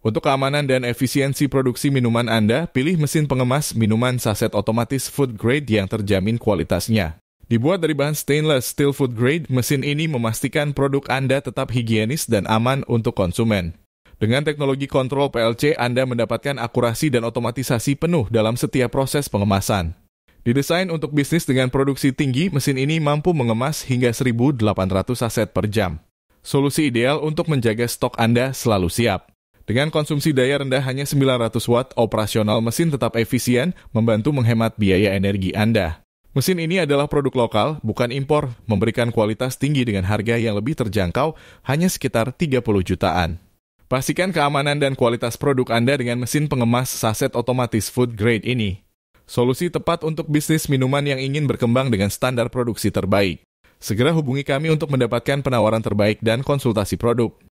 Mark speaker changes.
Speaker 1: Untuk keamanan dan efisiensi produksi minuman Anda, pilih mesin pengemas minuman saset otomatis food grade yang terjamin kualitasnya. Dibuat dari bahan stainless steel food grade, mesin ini memastikan produk Anda tetap higienis dan aman untuk konsumen. Dengan teknologi kontrol PLC, Anda mendapatkan akurasi dan otomatisasi penuh dalam setiap proses pengemasan. Didesain untuk bisnis dengan produksi tinggi, mesin ini mampu mengemas hingga 1.800 saset per jam. Solusi ideal untuk menjaga stok Anda selalu siap. Dengan konsumsi daya rendah hanya 900 watt, operasional mesin tetap efisien, membantu menghemat biaya energi Anda. Mesin ini adalah produk lokal, bukan impor, memberikan kualitas tinggi dengan harga yang lebih terjangkau, hanya sekitar 30 jutaan. Pastikan keamanan dan kualitas produk Anda dengan mesin pengemas saset otomatis food grade ini. Solusi tepat untuk bisnis minuman yang ingin berkembang dengan standar produksi terbaik. Segera hubungi kami untuk mendapatkan penawaran terbaik dan konsultasi produk.